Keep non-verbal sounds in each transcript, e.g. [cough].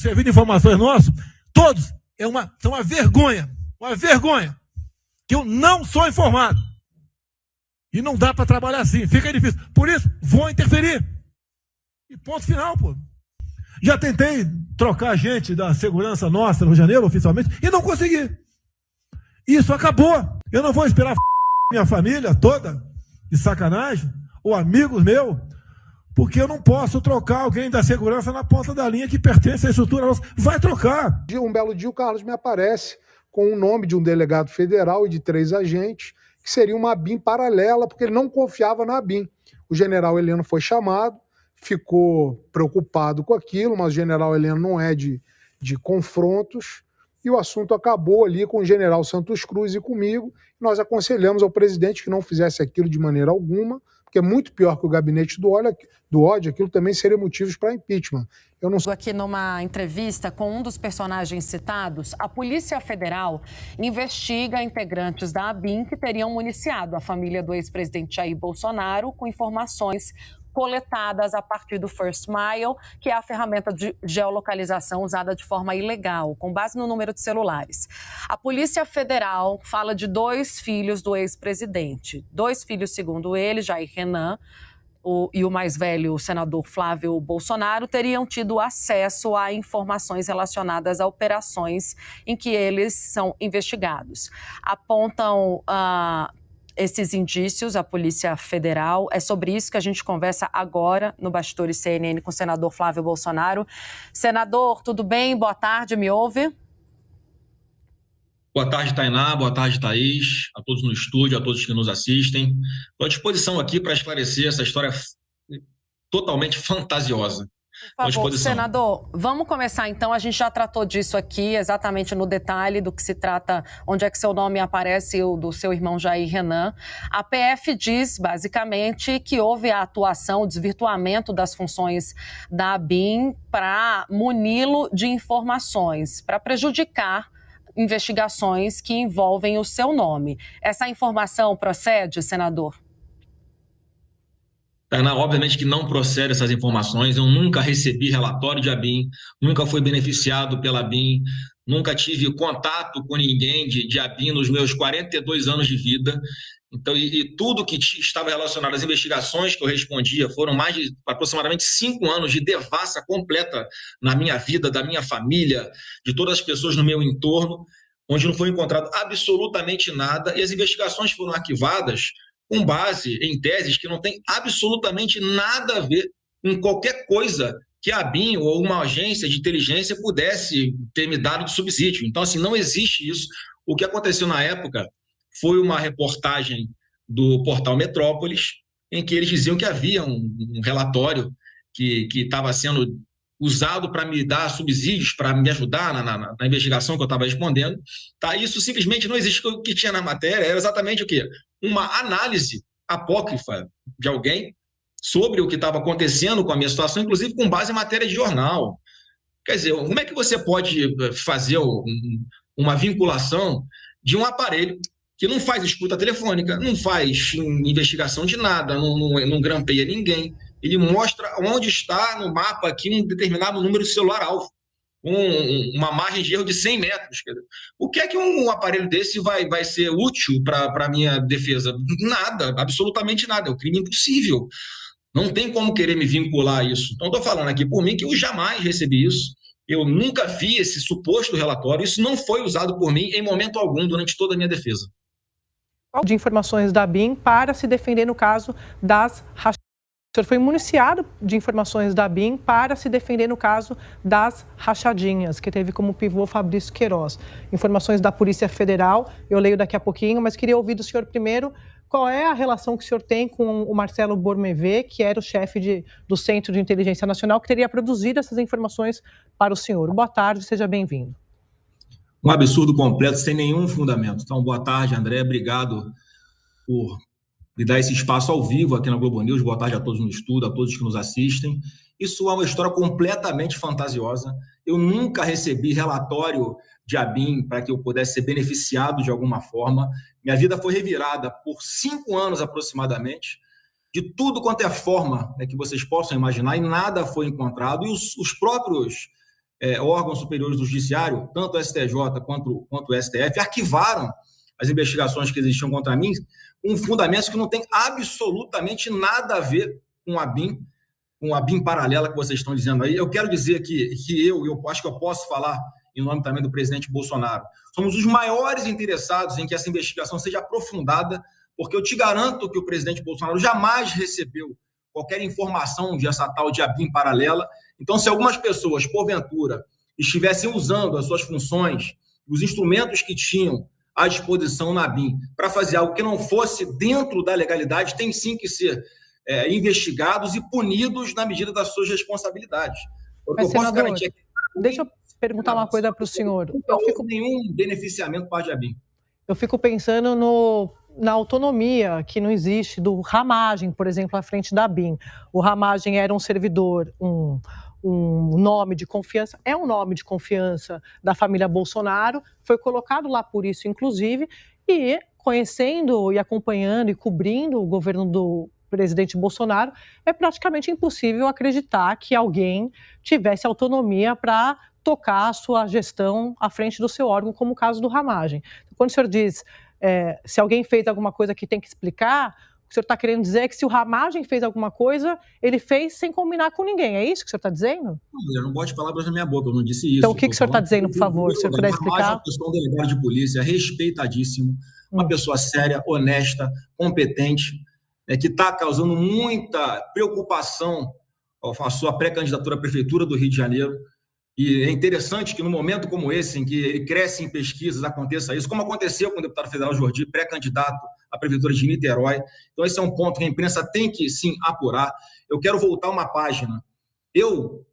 servindo informações nosso, todos é uma, são uma vergonha, uma vergonha, que eu não sou informado. E não dá para trabalhar assim, fica difícil. Por isso, vou interferir. E ponto final, pô. Já tentei trocar gente da segurança nossa no Rio de Janeiro, oficialmente, e não consegui. Isso acabou. Eu não vou esperar minha família toda de sacanagem, ou amigos meus, porque eu não posso trocar alguém da segurança na ponta da linha que pertence à estrutura nossa. Vai trocar. Um belo dia o Carlos me aparece com o nome de um delegado federal e de três agentes, que seria uma BIM paralela, porque ele não confiava na BIM. O general Heleno foi chamado, ficou preocupado com aquilo, mas o general Heleno não é de, de confrontos, e o assunto acabou ali com o general Santos Cruz e comigo. Nós aconselhamos ao presidente que não fizesse aquilo de maneira alguma, porque é muito pior que o gabinete do ódio, do ódio aquilo também seria motivos para impeachment. Eu não Aqui numa entrevista com um dos personagens citados, a Polícia Federal investiga integrantes da ABIN que teriam municiado a família do ex-presidente Jair Bolsonaro com informações coletadas a partir do First Mile, que é a ferramenta de geolocalização usada de forma ilegal, com base no número de celulares. A Polícia Federal fala de dois filhos do ex-presidente. Dois filhos, segundo ele, Jair Renan, o, e o mais velho, o senador Flávio Bolsonaro, teriam tido acesso a informações relacionadas a operações em que eles são investigados. Apontam ah, esses indícios à Polícia Federal. É sobre isso que a gente conversa agora no Bastidores CNN com o senador Flávio Bolsonaro. Senador, tudo bem? Boa tarde, me ouve? Boa tarde, Tainá. Boa tarde, Thaís. A todos no estúdio, a todos que nos assistem. Estou à disposição aqui para esclarecer essa história totalmente [laughs] fantasiosa por favor, senador, vamos começar então. A gente já tratou disso aqui, exatamente no detalhe do que se trata, onde é que seu nome aparece, o do seu irmão Jair Renan. A PF diz, basicamente, que houve a atuação, o desvirtuamento das funções da ABIN para muni-lo de informações, para prejudicar investigações que envolvem o seu nome. Essa informação procede, senador? Tainá, obviamente que não procede essas informações. Eu nunca recebi relatório de ABIN, nunca fui beneficiado pela ABIN, nunca tive contato com ninguém de, de ABIN nos meus 42 anos de vida. Então, e, e tudo que estava relacionado às investigações que eu respondia foram mais de aproximadamente cinco anos de devassa completa na minha vida, da minha família, de todas as pessoas no meu entorno, onde não foi encontrado absolutamente nada. E as investigações foram arquivadas com base em teses que não tem absolutamente nada a ver com qualquer coisa que a BIM ou uma agência de inteligência pudesse ter me dado de subsídio. Então, assim, não existe isso. O que aconteceu na época foi uma reportagem do portal Metrópolis, em que eles diziam que havia um, um relatório que estava sendo usado para me dar subsídios, para me ajudar na, na, na investigação que eu estava respondendo. Tá? Isso simplesmente não existe. O que tinha na matéria era exatamente o quê? Uma análise apócrifa de alguém sobre o que estava acontecendo com a minha situação, inclusive com base em matéria de jornal. Quer dizer, como é que você pode eh, fazer uma vinculação de um aparelho que não faz escuta telefônica, não faz hum, investigação de nada, não, não, não grampeia ninguém, ele mostra onde está no mapa aqui um determinado número de celular alvo, com uma margem de erro de 100 metros. O que é que um aparelho desse vai, vai ser útil para a minha defesa? Nada, absolutamente nada. É um crime impossível. Não tem como querer me vincular a isso. Então, estou falando aqui por mim que eu jamais recebi isso. Eu nunca vi esse suposto relatório. Isso não foi usado por mim em momento algum durante toda a minha defesa. De informações da BIM para se defender no caso das o senhor foi municiado de informações da BIM para se defender no caso das rachadinhas, que teve como pivô Fabrício Queiroz. Informações da Polícia Federal, eu leio daqui a pouquinho, mas queria ouvir do senhor primeiro qual é a relação que o senhor tem com o Marcelo Bormevê, que era o chefe de, do Centro de Inteligência Nacional, que teria produzido essas informações para o senhor. Boa tarde, seja bem-vindo. Um absurdo completo, sem nenhum fundamento. Então, boa tarde, André. Obrigado por de dar esse espaço ao vivo aqui na Globo News. Boa tarde a todos no estudo, a todos que nos assistem. Isso é uma história completamente fantasiosa. Eu nunca recebi relatório de ABIN para que eu pudesse ser beneficiado de alguma forma. Minha vida foi revirada por cinco anos aproximadamente, de tudo quanto é forma né, que vocês possam imaginar, e nada foi encontrado. E os, os próprios é, órgãos superiores do Judiciário, tanto o STJ quanto, quanto o STF, arquivaram as investigações que existiam contra mim, com fundamentos que não tem absolutamente nada a ver com a BIM, com a BIM paralela que vocês estão dizendo aí. Eu quero dizer que, que eu, eu acho que eu posso falar em nome também do presidente Bolsonaro, somos os maiores interessados em que essa investigação seja aprofundada, porque eu te garanto que o presidente Bolsonaro jamais recebeu qualquer informação de essa tal de ABIM paralela. Então, se algumas pessoas, porventura, estivessem usando as suas funções, os instrumentos que tinham à disposição na BIM para fazer algo que não fosse dentro da legalidade, tem sim que ser é, investigados e punidos na medida das suas responsabilidades. Porque Mas, eu senador, garantir que... Deixa eu perguntar uma coisa para o senhor. Não fico... nenhum beneficiamento para a BIM. Eu fico pensando no na autonomia que não existe do Ramagem, por exemplo, à frente da BIM. O Ramagem era um servidor, um, um nome de confiança, é um nome de confiança da família Bolsonaro, foi colocado lá por isso, inclusive, e conhecendo e acompanhando e cobrindo o governo do presidente Bolsonaro, é praticamente impossível acreditar que alguém tivesse autonomia para tocar a sua gestão à frente do seu órgão, como o caso do Ramagem. Quando o senhor diz é, se alguém fez alguma coisa que tem que explicar, o senhor está querendo dizer é que se o Ramagem fez alguma coisa, ele fez sem combinar com ninguém. É isso que o senhor está dizendo? Não, eu não boto palavras na minha boca, eu não disse isso. Então o que, que o senhor está dizendo, por favor, se o senhor puder explicar? Ramagem é uma pessoa, um delegado de polícia, respeitadíssimo, hum. uma pessoa séria, honesta, competente, é que está causando muita preocupação com a sua pré-candidatura à prefeitura do Rio de Janeiro. E é interessante que, no momento como esse, em que ele cresce em pesquisas, aconteça isso, como aconteceu com o deputado federal Jordi, pré-candidato à Prefeitura de Niterói. Então, esse é um ponto que a imprensa tem que, sim, apurar. Eu quero voltar uma página. Eu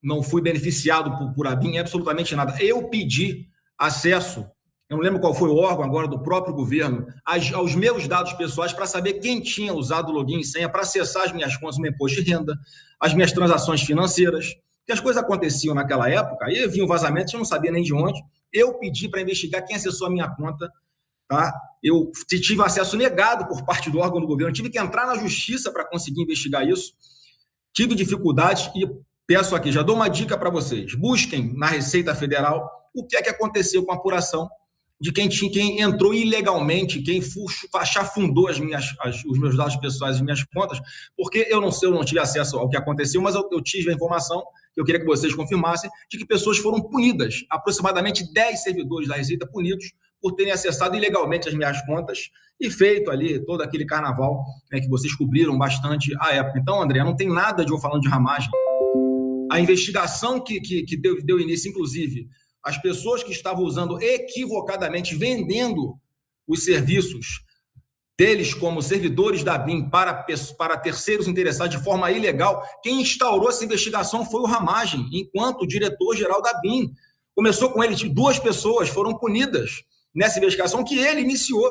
não fui beneficiado por, por ABIN absolutamente nada. Eu pedi acesso, eu não lembro qual foi o órgão agora do próprio governo, aos, aos meus dados pessoais para saber quem tinha usado login e senha para acessar as minhas contas, o meu imposto de renda, as minhas transações financeiras. Porque as coisas aconteciam naquela época, e vinha um vazamento, eu não sabia nem de onde. Eu pedi para investigar quem acessou a minha conta, tá? Eu tive acesso negado por parte do órgão do governo, tive que entrar na justiça para conseguir investigar isso. Tive dificuldades e peço aqui, já dou uma dica para vocês. Busquem na Receita Federal o que é que aconteceu com a apuração de quem, tinha, quem entrou ilegalmente, quem chafundou as minhas, as, os meus dados pessoais e minhas contas, porque eu não sei, eu não tive acesso ao que aconteceu, mas eu, eu tive a informação eu queria que vocês confirmassem, de que pessoas foram punidas, aproximadamente 10 servidores da Receita punidos por terem acessado ilegalmente as minhas contas e feito ali todo aquele carnaval né, que vocês cobriram bastante à época. Então, André, não tem nada de eu falando de ramagem. A investigação que, que, que deu, deu início, inclusive, as pessoas que estavam usando equivocadamente, vendendo os serviços deles como servidores da BIM para, para terceiros interessados de forma ilegal, quem instaurou essa investigação foi o Ramagem, enquanto diretor-geral da BIM. Começou com ele, duas pessoas foram punidas nessa investigação que ele iniciou.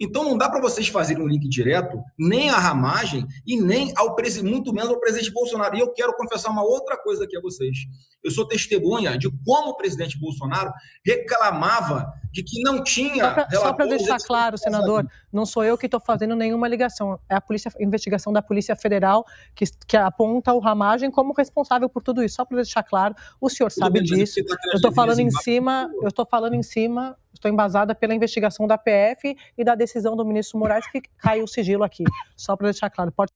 Então não dá para vocês fazerem um link direto nem à ramagem e nem ao presidente, muito menos ao presidente Bolsonaro. E eu quero confessar uma outra coisa aqui a vocês. Eu sou testemunha de como o presidente Bolsonaro reclamava de que não tinha. Só para deixar claro, senador, não sou eu que estou fazendo nenhuma ligação. É a polícia, investigação da Polícia Federal que, que aponta o ramagem como responsável por tudo isso. Só para deixar claro, o senhor sabe disso. Tá eu estou falando em cima, eu estou falando em cima estou embasada pela investigação da PF e da decisão do ministro Moraes, que caiu o sigilo aqui. Só para deixar claro, pode.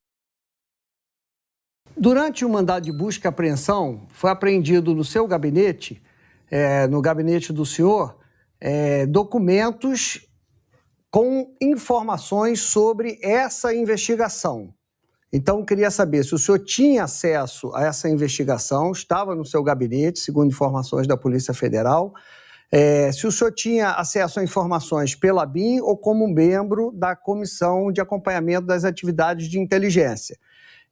Durante o mandado de busca e apreensão, foi apreendido no seu gabinete, é, no gabinete do senhor, é, documentos com informações sobre essa investigação. Então, queria saber se o senhor tinha acesso a essa investigação, estava no seu gabinete, segundo informações da Polícia Federal, é, se o senhor tinha acesso a informações pela BIM ou como membro da Comissão de Acompanhamento das Atividades de Inteligência.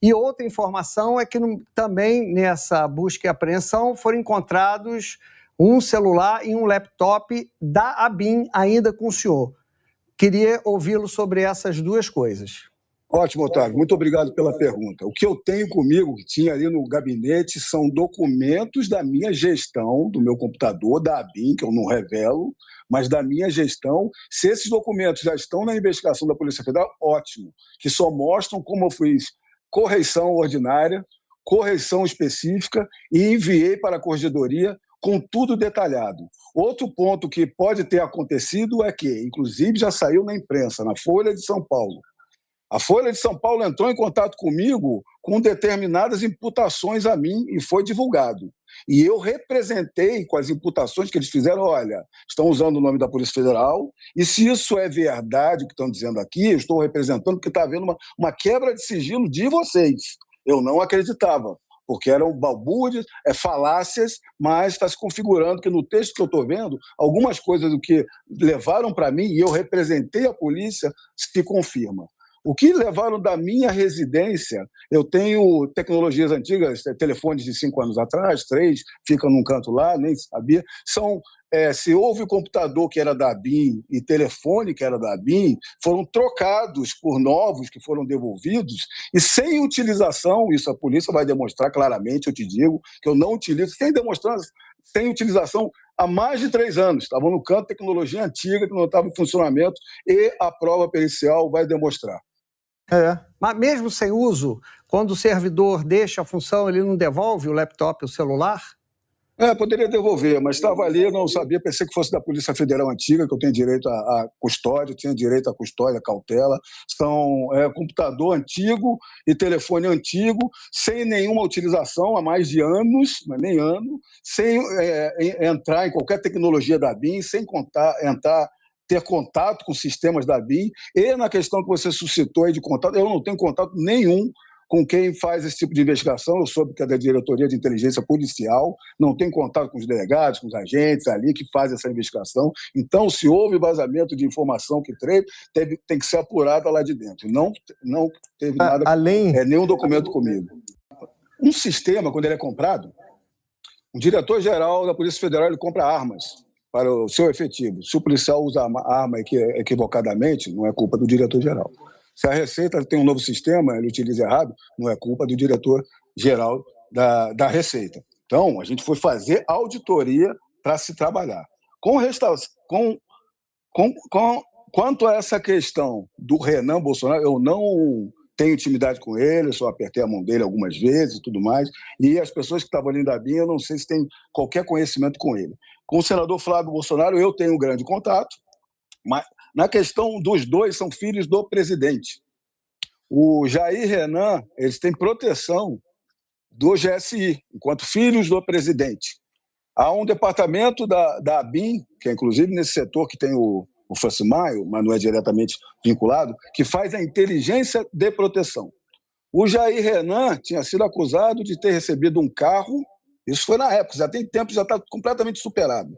E outra informação é que também nessa busca e apreensão foram encontrados um celular e um laptop da ABIN ainda com o senhor. Queria ouvi-lo sobre essas duas coisas. Ótimo, Otávio. Muito obrigado pela pergunta. O que eu tenho comigo, que tinha ali no gabinete, são documentos da minha gestão, do meu computador, da ABIN, que eu não revelo, mas da minha gestão. Se esses documentos já estão na investigação da Polícia Federal, ótimo. Que só mostram como eu fiz correção ordinária, correção específica e enviei para a corregedoria com tudo detalhado. Outro ponto que pode ter acontecido é que, inclusive, já saiu na imprensa, na Folha de São Paulo a Folha de São Paulo entrou em contato comigo com determinadas imputações a mim e foi divulgado. E eu representei com as imputações que eles fizeram: olha, estão usando o nome da Polícia Federal, e se isso é verdade, o que estão dizendo aqui, eu estou representando porque está havendo uma, uma quebra de sigilo de vocês. Eu não acreditava, porque eram balbúrdias, é, falácias, mas está se configurando que no texto que eu estou vendo, algumas coisas do que levaram para mim e eu representei a polícia se confirma. O que levaram da minha residência? Eu tenho tecnologias antigas, é, telefones de cinco anos atrás, três, ficam num canto lá, nem sabia. São é, se houve o computador que era da BIM e telefone que era da BIM, foram trocados por novos que foram devolvidos e sem utilização, isso a polícia vai demonstrar claramente, eu te digo, que eu não utilizo, sem demonstrar, sem utilização há mais de três anos. Estavam no canto tecnologia antiga que não estava em funcionamento e a prova pericial vai demonstrar. É. Mas mesmo sem uso, quando o servidor deixa a função, ele não devolve o laptop, o celular? É, poderia devolver, mas estava ali, eu não sabia, pensei que fosse da Polícia Federal Antiga, que eu tenho direito à, custódia, tinha direito à custódia, à cautela. São é, computador antigo e telefone antigo, sem nenhuma utilização há mais de anos, mas nem ano, sem é, entrar em qualquer tecnologia da BIM, sem contar, entrar ter contato com sistemas da BIM e na questão que você suscitou aí de contato, eu não tenho contato nenhum com quem faz esse tipo de investigação. Eu soube que é da diretoria de inteligência policial, não tem contato com os delegados, com os agentes ali que fazem essa investigação. Então, se houve vazamento de informação que treino, teve tem que ser apurada lá de dentro. Não, não teve nada, além... é, nenhum documento comigo. Um sistema, quando ele é comprado, um diretor-geral da Polícia Federal ele compra armas para o seu efetivo. policial usa a arma equivocadamente, não é culpa do diretor-geral. Se a Receita tem um novo sistema, ele utiliza errado, não é culpa do diretor-geral da, da Receita. Então, a gente foi fazer auditoria para se trabalhar. Com, com, com, com Quanto a essa questão do Renan Bolsonaro, eu não tenho intimidade com ele, eu só apertei a mão dele algumas vezes e tudo mais. E as pessoas que estavam ali da BIM, eu não sei se tem qualquer conhecimento com ele. Com o senador Flávio Bolsonaro, eu tenho um grande contato, mas na questão dos dois, são filhos do presidente. O Jair Renan, eles têm proteção do GSI, enquanto filhos do presidente. Há um departamento da, da ABIN, que é inclusive nesse setor que tem o, o Facimaio, mas não é diretamente vinculado, que faz a inteligência de proteção. O Jair Renan tinha sido acusado de ter recebido um carro, isso foi na época, já tem tempo, já está completamente superado.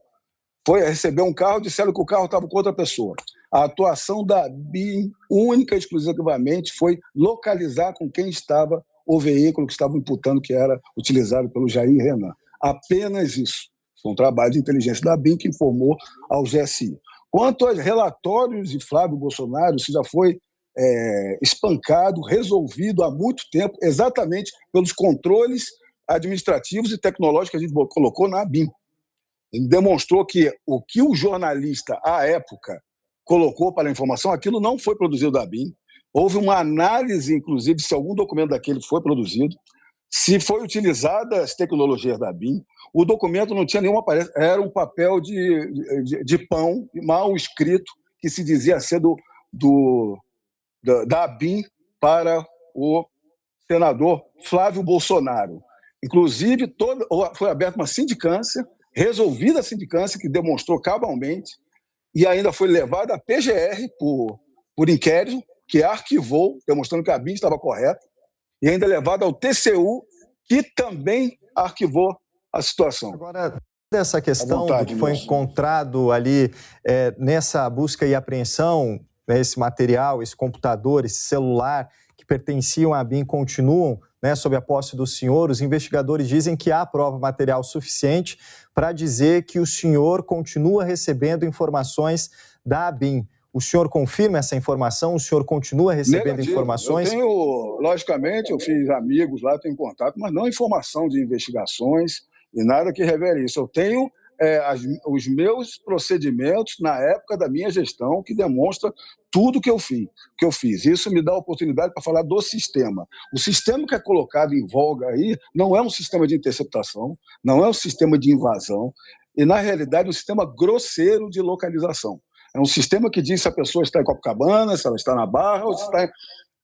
Foi receber um carro, disseram que o carro estava com outra pessoa. A atuação da BIM, única e exclusivamente, foi localizar com quem estava o veículo que estava imputando que era utilizado pelo Jair Renan. Apenas isso. Foi um trabalho de inteligência da BIM que informou ao GSI. Quanto aos relatórios de Flávio Bolsonaro, isso já foi é, espancado, resolvido há muito tempo, exatamente pelos controles administrativos e tecnológicos que a gente colocou na ABIN. Ele demonstrou que o que o jornalista, à época, colocou para a informação, aquilo não foi produzido da ABIN. Houve uma análise, inclusive, se algum documento daquele foi produzido se foi utilizada as tecnologias da BIM, o documento não tinha nenhuma aparência, era um papel de, de, de pão mal escrito que se dizia ser do, do da, da BIM para o senador Flávio Bolsonaro. Inclusive, toda, foi aberta uma sindicância, resolvida a sindicância, que demonstrou cabalmente, e ainda foi levada à PGR por, por inquérito, que arquivou, demonstrando que a BIM estava correta, e ainda levado ao TCU, que também arquivou a situação. Agora, dessa questão vontade, que foi encontrado ali é, nessa busca e apreensão, né, esse material, esse computador, esse celular que pertenciam à BIM continuam né, sob a posse do senhor, os investigadores dizem que há prova material suficiente para dizer que o senhor continua recebendo informações da ABIN. O senhor confirma essa informação? O senhor continua recebendo Negativo. informações? Eu tenho, logicamente, eu fiz amigos lá, tenho contato, mas não informação de investigações e nada que revele isso. Eu tenho é, as, os meus procedimentos na época da minha gestão, que demonstra tudo que eu fiz. Que eu fiz. Isso me dá a oportunidade para falar do sistema. O sistema que é colocado em voga aí não é um sistema de interceptação, não é um sistema de invasão, e na realidade é um sistema grosseiro de localização. É um sistema que diz se a pessoa está em Copacabana, se ela está na Barra ou se está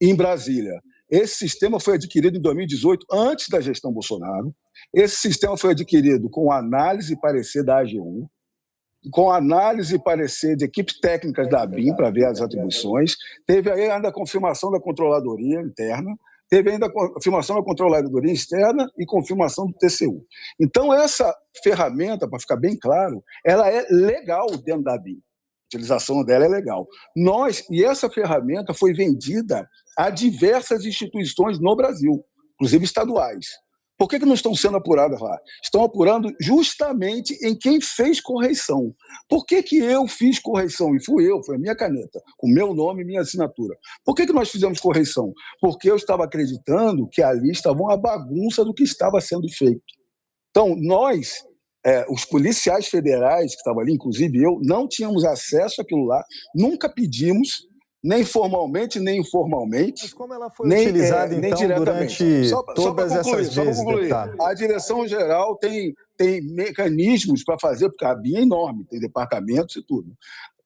em Brasília. Esse sistema foi adquirido em 2018, antes da gestão Bolsonaro. Esse sistema foi adquirido com análise e parecer da AGU, com análise e parecer de equipes técnicas da ABIM para ver as atribuições. Teve ainda a confirmação da controladoria interna, teve ainda a confirmação da controladoria externa e confirmação do TCU. Então, essa ferramenta, para ficar bem claro, ela é legal dentro da BIM utilização dela é legal. Nós, e essa ferramenta foi vendida a diversas instituições no Brasil, inclusive estaduais. Por que, que não estão sendo apuradas lá? Estão apurando justamente em quem fez correção. Por que, que eu fiz correção? E fui eu, foi a minha caneta, com meu nome e minha assinatura. Por que, que nós fizemos correção? Porque eu estava acreditando que ali estava uma bagunça do que estava sendo feito. Então, nós é, os policiais federais que estavam ali, inclusive eu, não tínhamos acesso àquilo lá, nunca pedimos, nem formalmente, nem informalmente. Mas como ela foi nem, é, utilizada, é, então, durante só, todas só concluir, essas só vezes, A direção-geral tem, tem mecanismos para fazer, porque a BIM é enorme, tem departamentos e tudo.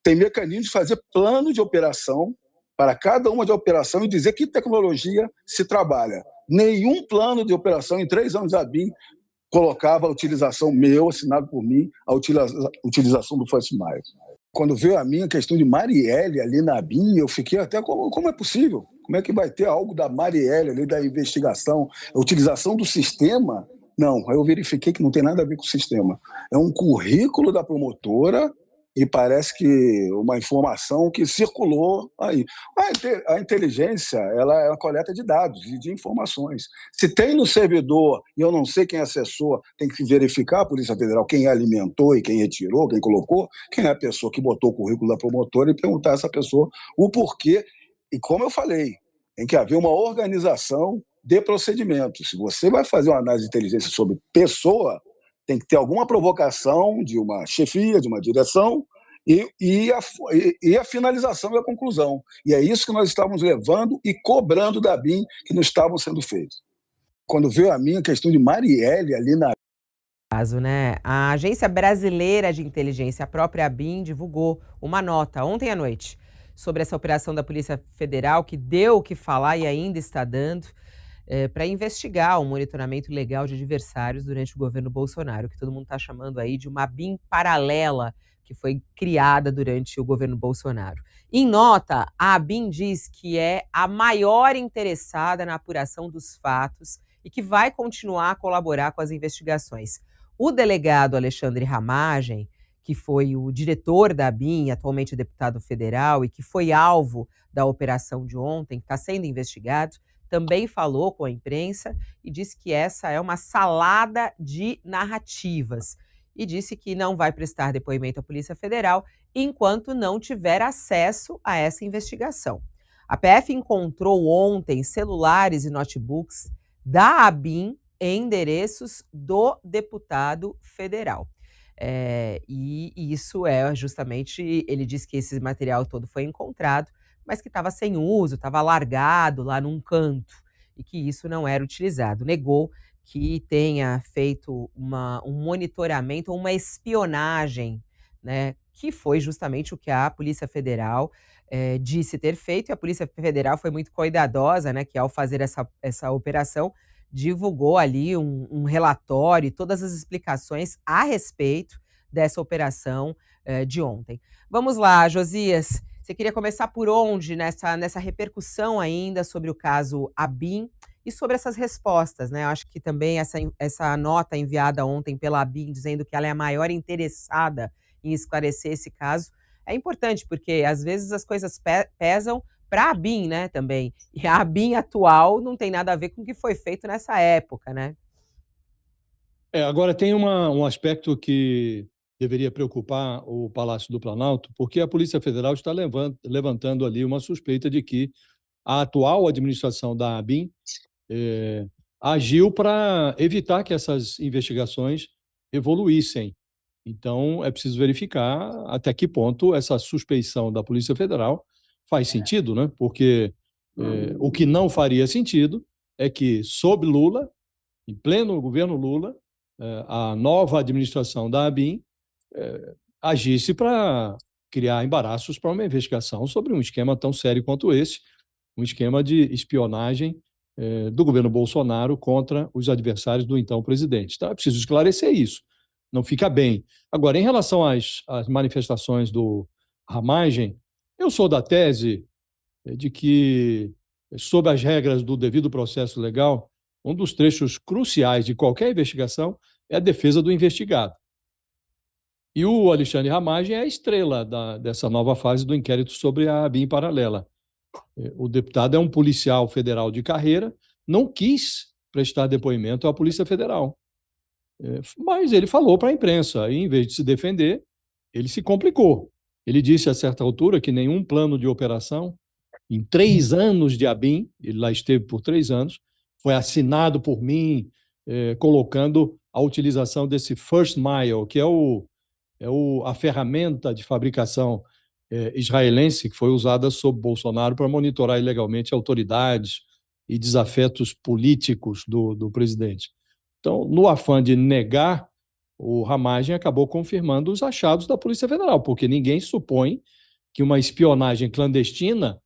Tem mecanismos de fazer plano de operação para cada uma de operação e dizer que tecnologia se trabalha. Nenhum plano de operação em três anos da BIM colocava a utilização meu, assinado por mim, a utilização do First mais Quando veio a minha questão de Marielle ali na BIM, eu fiquei até como, como é possível? Como é que vai ter algo da Marielle ali, da investigação, a utilização do sistema? Não, eu verifiquei que não tem nada a ver com o sistema. É um currículo da promotora e parece que uma informação que circulou aí. A, a inteligência, ela, a coleta de dados e de informações. Se tem no servidor, e eu não sei quem acessou, tem que verificar a Polícia Federal quem alimentou e quem retirou, quem colocou, quem é a pessoa que botou o currículo da promotora e perguntar a essa pessoa o porquê. E como eu falei, tem que haver uma organização de procedimentos. Se você vai fazer uma análise de inteligência sobre pessoa, tem que ter alguma provocação de uma chefia, de uma direção, e, e, a, e, e a finalização e a conclusão. E é isso que nós estávamos levando e cobrando da BIM que não estavam sendo feitos. Quando veio a minha questão de Marielle ali na caso, né? A Agência Brasileira de Inteligência, a própria BIM, divulgou uma nota ontem à noite sobre essa operação da Polícia Federal que deu o que falar e ainda está dando é, eh, para investigar o monitoramento ilegal de adversários durante o governo Bolsonaro, que todo mundo está chamando aí de uma BIM paralela que foi criada durante o governo Bolsonaro. Em nota, a ABIN diz que é a maior interessada na apuração dos fatos e que vai continuar a colaborar com as investigações. O delegado Alexandre Ramagem, que foi o diretor da ABIN, atualmente deputado federal, e que foi alvo da operação de ontem, está sendo investigado, também falou com a imprensa e disse que essa é uma salada de narrativas e disse que não vai prestar depoimento à Polícia Federal enquanto não tiver acesso a essa investigação. A PF encontrou ontem celulares e notebooks da ABIN em endereços do deputado federal. É, e, isso é justamente, ele disse que esse material todo foi encontrado, mas que estava sem uso, estava largado lá num canto e que isso não era utilizado. Negou que tenha feito uma, um monitoramento ou uma espionagem, né, que foi justamente o que a Polícia Federal é, disse ter feito, e a Polícia Federal foi muito cuidadosa, né, que ao fazer essa, essa operação, divulgou ali um, um relatório e todas as explicações a respeito dessa operação é, de ontem. Vamos lá, Josias, você queria começar por onde nessa, nessa repercussão ainda sobre o caso Abin e sobre essas respostas, né? Eu acho que também essa, essa nota enviada ontem pela ABIN, dizendo que ela é a maior interessada em esclarecer esse caso, é importante, porque às vezes as coisas pe pesam para a ABIN, né, também. E a ABIN atual não tem nada a ver com o que foi feito nessa época, né? É, agora tem uma, um aspecto que deveria preocupar o Palácio do Planalto, porque a Polícia Federal está levantando ali uma suspeita de que a atual administração da ABIN é, agiu para evitar que essas investigações evoluíssem. Então, é preciso verificar até que ponto essa suspeição da Polícia Federal faz é. sentido, né? Porque é, o que não faria sentido é que, sob Lula, em pleno governo Lula, é, a nova administração da ABIN é, agisse para criar embaraços para uma investigação sobre um esquema tão sério quanto esse um esquema de espionagem eh, do governo Bolsonaro contra os adversários do então presidente. Então, é preciso esclarecer isso. Não fica bem. Agora, em relação às, às manifestações do Ramagem, eu sou da tese eh, de que, eh, sob as regras do devido processo legal, um dos trechos cruciais de qualquer investigação é a defesa do investigado. E o Alexandre Ramagem é a estrela da, dessa nova fase do inquérito sobre a BIM paralela. O deputado é um policial federal de carreira, não quis prestar depoimento à Polícia Federal. É, mas ele falou para a imprensa, e em vez de se defender, ele se complicou. Ele disse a certa altura que nenhum plano de operação, em três anos de ABIN, ele lá esteve por três anos, foi assinado por mim, eh, colocando a utilização desse first mile, que é, o, é o, a ferramenta de fabricação é, israelense que foi usada sob Bolsonaro para monitorar ilegalmente autoridades e desafetos políticos do, do presidente. Então, no afã de negar, o Ramagem acabou confirmando os achados da Polícia Federal, porque ninguém supõe que uma espionagem clandestina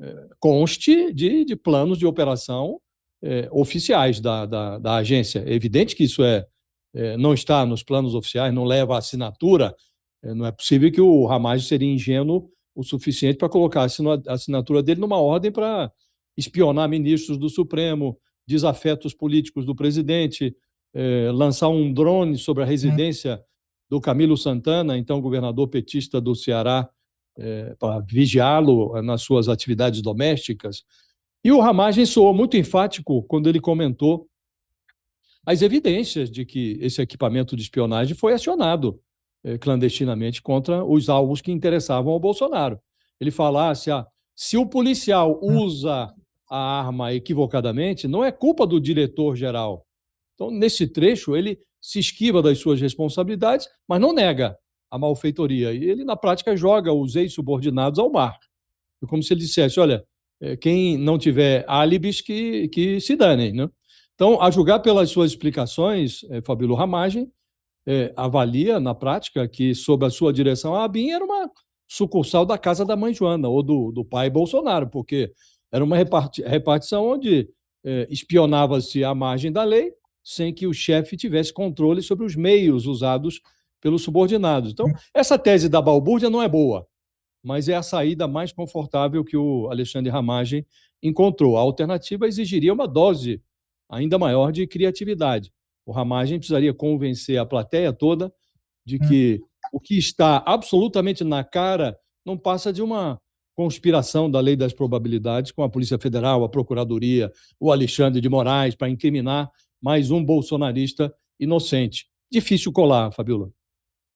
é, conste de, de, planos de operação é, oficiais da, da, da, agência. É evidente que isso é, é, não está nos planos oficiais, não leva assinatura é, não é possível que o Ramage seria ingênuo o suficiente para colocar a assinatura dele numa ordem para espionar ministros do Supremo, desafetos políticos do presidente, eh, lançar um drone sobre a uhum. residência do Camilo Santana, então governador petista do Ceará, eh, é, para vigiá-lo nas suas atividades domésticas. E o Ramagem soou muito enfático quando ele comentou as evidências de que esse equipamento de espionagem foi acionado eh, clandestinamente contra os alvos que interessavam ao Bolsonaro. Ele falasse, assim, ah, se o policial hum. usa a arma equivocadamente, não é culpa do diretor-geral. Então, nesse trecho, ele se esquiva das suas responsabilidades, mas não nega a malfeitoria. E ele, na prática, joga os ex-subordinados ao mar. É como se ele dissesse: olha, eh, quem não tiver álibis, que, que se danem. Né? Então, a julgar pelas suas explicações, é, eh, Fabílio Ramagem é, avalia na prática que, sob a sua direção, a ABIN era uma sucursal da casa da mãe Joana ou do, do pai Bolsonaro, porque era uma repartição onde é, espionava-se à margem da lei sem que o chefe tivesse controle sobre os meios usados pelos subordinados. Então, hum. essa tese da balbúrdia não é boa, mas é a saída mais confortável que o Alexandre Ramagem encontrou. A alternativa exigiria uma dose ainda maior de criatividade o Ramagem precisaria convencer a plateia toda de hum. que hum. o que está absolutamente na cara não passa de uma conspiração da lei das probabilidades com a Polícia Federal, a Procuradoria, o Alexandre de Moraes para incriminar mais um bolsonarista inocente. Difícil colar, Fabiola.